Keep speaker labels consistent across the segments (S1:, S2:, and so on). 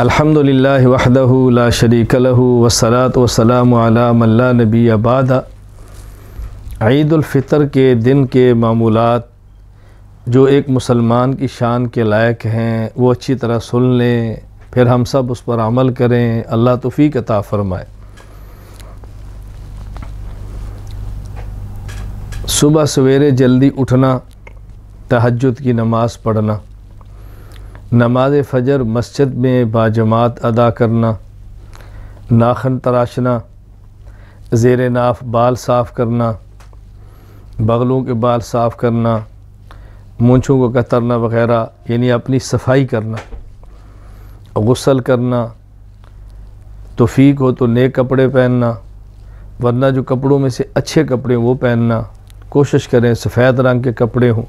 S1: अल्हम्दुलिल्लाह वहदहू ला शरीक लहू वसलात वसलाम अला नबी आबाद ईदालफ़ितर के दिन के मामूलत जो एक मुसलमान की शान के लायक हैं वो अच्छी तरह सुन लें फिर हम सब उस पर अमल करें अल्लाह तोफ़ी अता फ़रमाए सुबह सवेरे जल्दी उठना तहजद की नमाज़ पढ़ना नमाज फजर मस्जिद में बाजमात अदा करना नाखन तराशना ज़ेर नाफ बाल साफ़ करना बगलों के बाल साफ़ करना मूछों को कतरना वगैरह यानी अपनी सफाई करना गसल करना तोफ़ीक हो तो नए कपड़े पहनना वरना जो कपड़ों में से अच्छे कपड़े वो पहनना कोशिश करें सफ़ेद रंग के कपड़े हों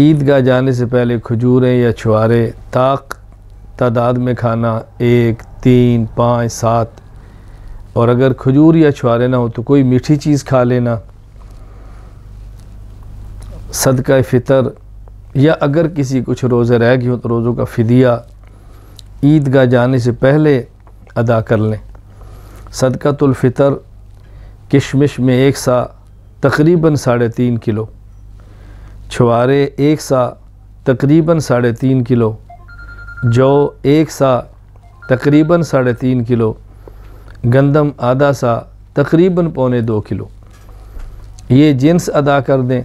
S1: ईदगाह जाने से पहले खजूरें या छुआरे ताक तादाद में खाना एक तीन पाँच सात और अगर खजूर या छुआरे ना हो तो कोई मीठी चीज़ खा लेना सदका फ़ितर या अगर किसी कुछ रोज़े रह गए हो तो रोज़ों का फ़िदिया ईदगाह जाने से पहले अदा कर लें सदकातुलफ़ितर किशमिश में एक सा तकरीबन साढ़े तीन किलो छुआरे एक सा तकरीबन साढ़े तीन किलो जौ एक सा तकरीबन साढ़े तीन किलो गंदम आधा सा तकरीबन पौने दो किलो ये जिन्स अदा कर दें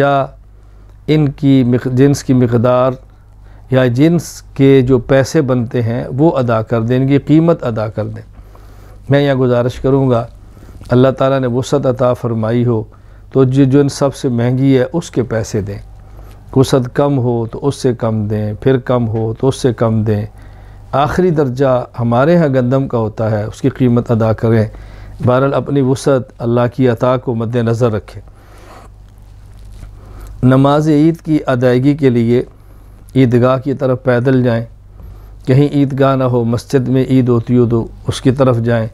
S1: या इनकी जिन्स की मकदार या जिन्स के जो पैसे बनते हैं वो अदा कर दें इनकी कीमत अदा कर दें मैं यहाँ गुजारिश करूँगा अल्लाह ताला ने वसत अता फ़रमाई हो तो जो जो सबसे महंगी है उसके पैसे दें कुसद कम हो तो उससे कम दें फिर कम हो तो उससे कम दें आखिरी दर्जा हमारे यहाँ गंदम का होता है उसकी कीमत अदा करें बहरहाल अपनी वसत अल्लाह की अता को मद्दनज़र रखें नमाज ईद की अदायगी के लिए ईदगाह की तरफ पैदल जाएं कहीं ईदगाह ना हो मस्जिद में ईद होती हो तो उसकी तरफ जाएं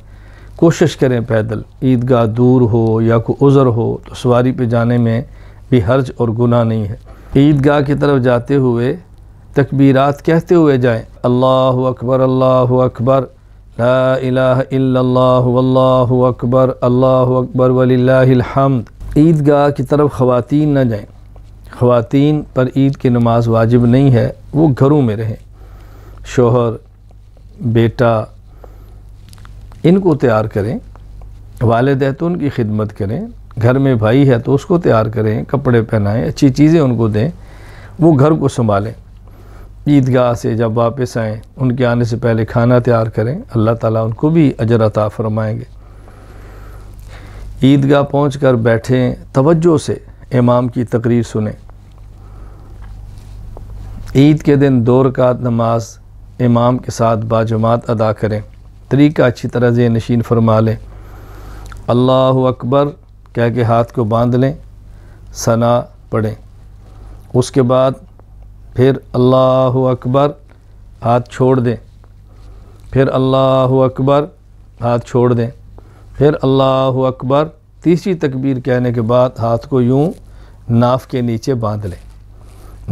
S1: कोशिश करें पैदल ईदगाह दूर हो या कोई उज़र हो तो सवारी पे जाने में भी हर्ज और गुनाह नहीं है ईदगाह की तरफ जाते हुए तकबीरात कहते हुए जाएं अल्लाह अकबर अल्लाह अकबर ला इलाह अकबर अल्लाह अकबर वलीहमद ईदगाह की तरफ ख़वातीन न जाएं ख़वातीन पर ईद की नमाज वाजिब नहीं है वो घरों में रहें शोहर बेटा इनको तैयार करें वालद है तो उनकी खिदमत करें घर में भाई है तो उसको तैयार करें कपड़े पहनाएं अच्छी चीज़ें उनको दें वो घर को संभालें ईदगाह से जब वापस आएँ उनके आने से पहले खाना तैयार करें अल्लाह ताला उनको भी अजर अता फरमाएँगे ईदगाह पहुँच कर बैठें तवज्जो से इमाम की तकरीर सुने ईद के दिन दो रकात नमाज इमाम के साथ बाजमात अदा करें तरीका अच्छी तरह से नशीन फरमा लें अल्लाह अकबर कह के हाथ को बांध लें सना पढ़ें उसके बाद फिर अल्लाह अकबर हाथ छोड़ दें फिर अल्लाह अकबर हाथ छोड़ दें फिर अल्लाह अकबर तीसरी तकबीर कहने के बाद हाथ को यूँ नाफ के नीचे बांध लें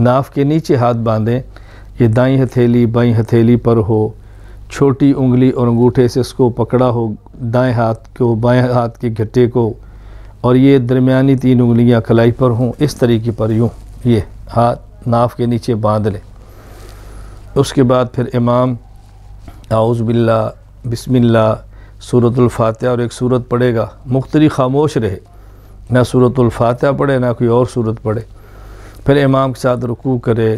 S1: नाफ के नीचे हाथ बांधें ये दाई हथेली बाई हथेली पर हो छोटी उंगली और अंगूठे से इसको पकड़ा हो दाएं हाथ को बाएं हाथ के घट्टे को और ये दरमियानी तीन उंगलियां कलाई पर हों इस तरीके पर यूँ ये हाथ नाफ के नीचे बांध लें उसके बाद फिर इमाम आउज़ बिल्ला बिस्मिल्ला सूरतफ़ातह और एक सूरत पढ़ेगा मुख्तरी खामोश रहे ना सूरतलफ़ातह पढ़े ना कोई और सूरत पढ़े फिर इमाम के साथ रुकू करे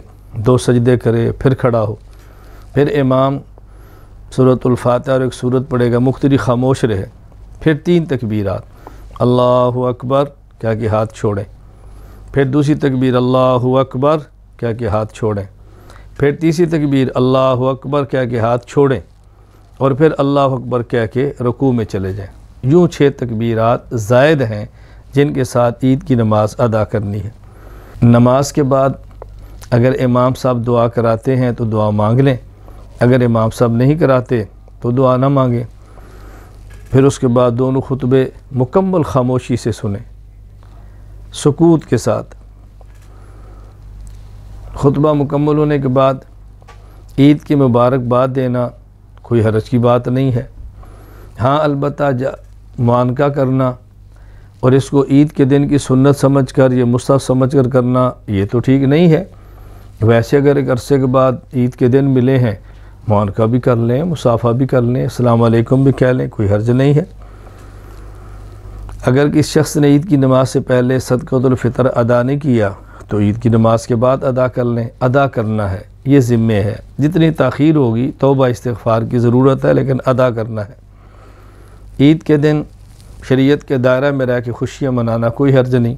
S1: दो सजदे करे फिर खड़ा हो फिर इमाम अलफ़ात और एक सूरत पढ़ेगा मुख्तरी खामोश रहे फिर तीन तकबीर अल्लाह अकबर क्या कि हाथ छोड़ें फिर दूसरी तकबीर अल्लाह अकबर क्या कि हाथ छोड़ें फिर तीसरी तकबीर अल्लाह अकबर क्या कि हाथ छोड़ें और फिर अल्लाह अकबर क्या के रकू में चले जाएँ यूँ छः तकबीर जायद हैं जिनके साथ ईद की नमाज़ अदा करनी है नमाज के बाद अगर इमाम साहब दुआ कराते हैं तो दुआ मांग लें अगर इमाम साहब नहीं कराते तो दुआ ना मांगे फिर उसके बाद दोनों खुतबे मुकम्मल खामोशी से सुने सकूत के साथ खुतबा मुकम्मल होने के बाद ईद की मुबारकबाद देना कोई हरज की बात नहीं है हाँ अलबत् मानका करना और इसको ईद के दिन की सुन्नत समझ कर या मुस्तफ़ समझ कर करना ये तो ठीक नहीं है वैसे अगर एक अरसे के बाद ईद के दिन मिले हैं मुआनका भी कर लें मुसाफा भी कर लें अलैक्म भी कह लें कोई हर्ज नहीं है अगर किस शख्स ने ईद की नमाज से पहले सदकतलफ़ितर अदा नहीं किया तो ईद की नमाज के बाद अदा कर लें अदा करना है ये ज़िम्मे है जितनी तखीर होगी तोबा इस्तफ़ार की ज़रूरत है लेकिन अदा करना है ईद के दिन शरीयत के दायरा में रह के खुशियाँ मनाना कोई हर्ज नहीं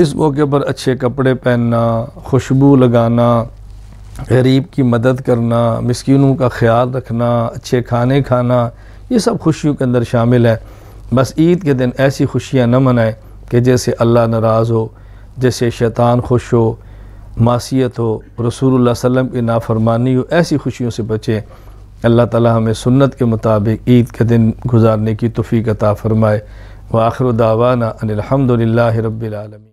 S1: इस मौके पर अच्छे कपड़े पहनना खुशबू लगाना गरीब की मदद करना मस्किनों का ख्याल रखना अच्छे खाने खाना ये सब खुशियों के अंदर शामिल है बस ईद के दिन ऐसी खुशियाँ न मनाएं कि जैसे अल्लाह नाराज़ हो जैसे शैतान खुश हो मासीत हो रसूल वसम की नाफरमानी हो ऐसी खुशियों से बचें अल्लाह ताला हमें सुन्नत के मुताबिक ईद के दिन गुजारने की तफ़ी अता फ़रमाए व आखिर दावाना अनिलहमदिल्ला रबालमी